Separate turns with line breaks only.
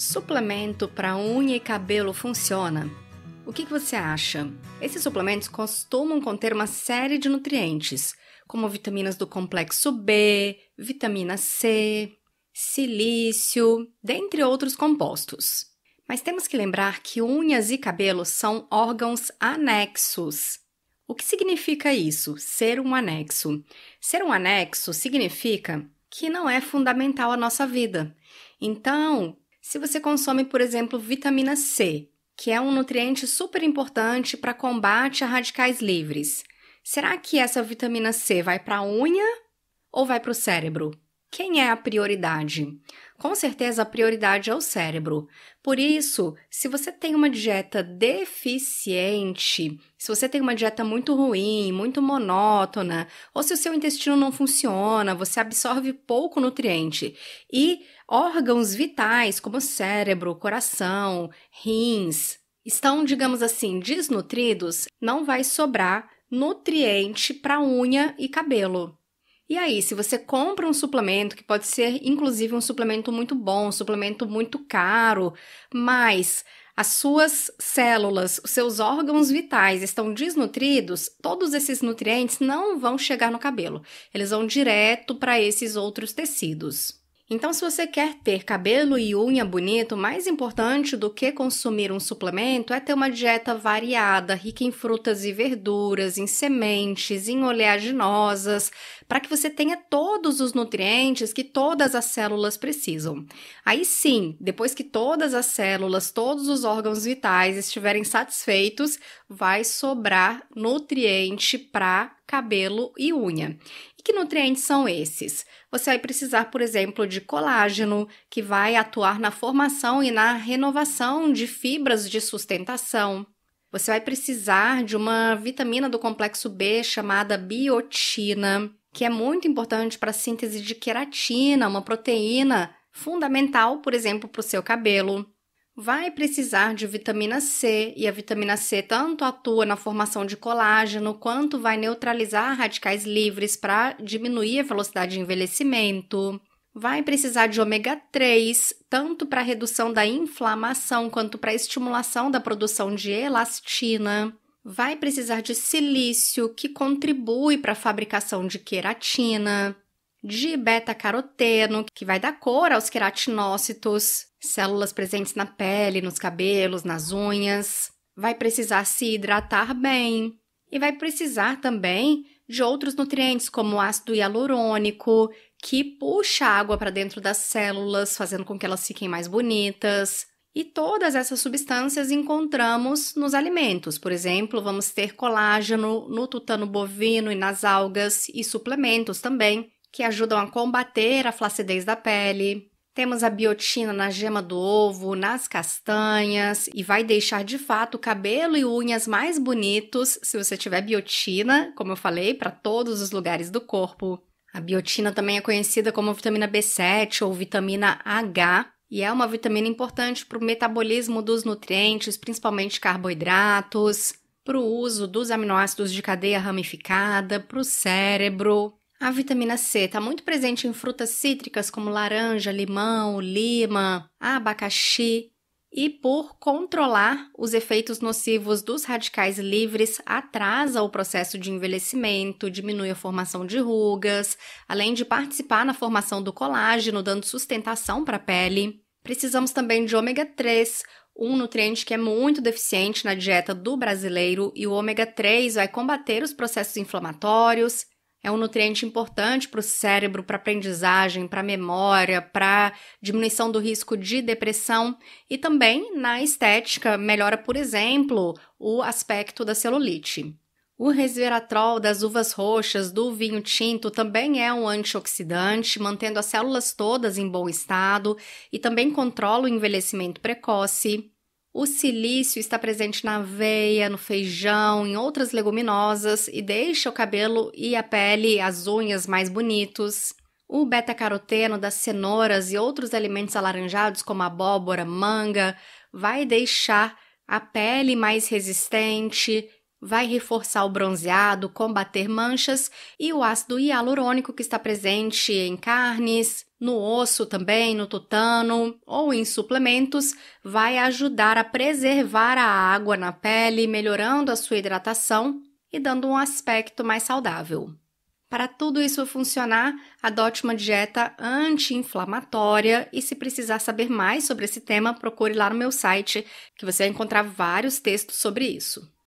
Suplemento para unha e cabelo funciona? O que, que, você acha? Esses suplementos costumam conter uma série de nutrientes, como vitaminas do complexo B, vitamina C, silício, dentre outros compostos. Mas temos que lembrar que unhas e cabelos são órgãos anexos. O que significa isso, ser um anexo? Ser um anexo significa que não é fundamental à nossa vida. Então, se você consome, por exemplo, vitamina C, que é um nutriente super importante para combate a radicais livres. Será que essa vitamina C vai para a unha ou vai para o cérebro? Quem é a prioridade? Com certeza, a prioridade é o cérebro. Por isso, se você tem uma dieta deficiente, se você tem uma dieta muito ruim, muito monótona, ou se o seu intestino não funciona, você absorve pouco nutriente e órgãos vitais como cérebro, coração, rins estão, digamos assim, desnutridos, não vai sobrar nutriente para unha e cabelo. E aí, se você compra um suplemento, que pode ser inclusive um suplemento muito bom, um suplemento muito caro, mas as suas células, os seus órgãos vitais estão desnutridos, todos esses nutrientes não vão chegar no cabelo. Eles vão direto para esses outros tecidos. Então, se você quer ter cabelo e unha bonito, mais importante do que consumir um suplemento é ter uma dieta variada, rica em frutas e verduras, em sementes, em oleaginosas, para que você tenha todos os nutrientes que todas as células precisam. Aí sim, depois que todas as células, todos os órgãos vitais estiverem satisfeitos, vai sobrar nutriente para cabelo e unha. E que nutrientes são esses? Você vai precisar, por exemplo, de colágeno, que vai atuar na formação e na renovação de fibras de sustentação. Você vai precisar de uma vitamina do complexo B chamada biotina que é muito importante para a síntese de queratina, uma proteína fundamental, por exemplo, para o seu cabelo. Vai precisar de vitamina C, e a vitamina C tanto atua na formação de colágeno quanto vai neutralizar radicais livres para diminuir a velocidade de envelhecimento. Vai precisar de ômega 3, tanto para redução da inflamação quanto para estimulação da produção de elastina vai precisar de silício, que contribui para a fabricação de queratina, de beta-caroteno, que vai dar cor aos queratinócitos, células presentes na pele, nos cabelos, nas unhas. Vai precisar se hidratar bem e vai precisar também de outros nutrientes como o ácido hialurônico, que puxa água para dentro das células, fazendo com que elas fiquem mais bonitas, e todas essas substâncias encontramos nos alimentos. Por exemplo, vamos ter colágeno no tutano bovino e nas algas e suplementos também, que ajudam a combater a flacidez da pele. Temos a biotina na gema do ovo, nas castanhas e vai deixar de fato o cabelo e unhas mais bonitos se você tiver biotina, como eu falei, para todos os lugares do corpo. A biotina também é conhecida como vitamina B7 ou vitamina H, e é uma vitamina importante para o metabolismo dos nutrientes, principalmente carboidratos, para o uso dos aminoácidos de cadeia ramificada, para o cérebro. A vitamina C está muito presente em frutas cítricas como laranja, limão, lima, abacaxi, e por controlar os efeitos nocivos dos radicais livres, atrasa o processo de envelhecimento, diminui a formação de rugas, além de participar na formação do colágeno, dando sustentação para a pele. Precisamos também de ômega 3, um nutriente que é muito deficiente na dieta do brasileiro, e o ômega 3 vai combater os processos inflamatórios, é um nutriente importante para o cérebro, para aprendizagem, para memória, para diminuição do risco de depressão e também na estética melhora, por exemplo, o aspecto da celulite. O resveratrol das uvas roxas, do vinho tinto, também é um antioxidante, mantendo as células todas em bom estado e também controla o envelhecimento precoce. O silício está presente na aveia, no feijão, em outras leguminosas e deixa o cabelo e a pele, as unhas mais bonitos. O beta-caroteno das cenouras e outros alimentos alaranjados, como abóbora, manga, vai deixar a pele mais resistente vai reforçar o bronzeado, combater manchas e o ácido hialurônico que está presente em carnes, no osso também, no tutano ou em suplementos, vai ajudar a preservar a água na pele, melhorando a sua hidratação e dando um aspecto mais saudável. Para tudo isso funcionar, adote uma dieta anti-inflamatória e se precisar saber mais sobre esse tema, procure lá no meu site, que você vai encontrar vários textos sobre isso.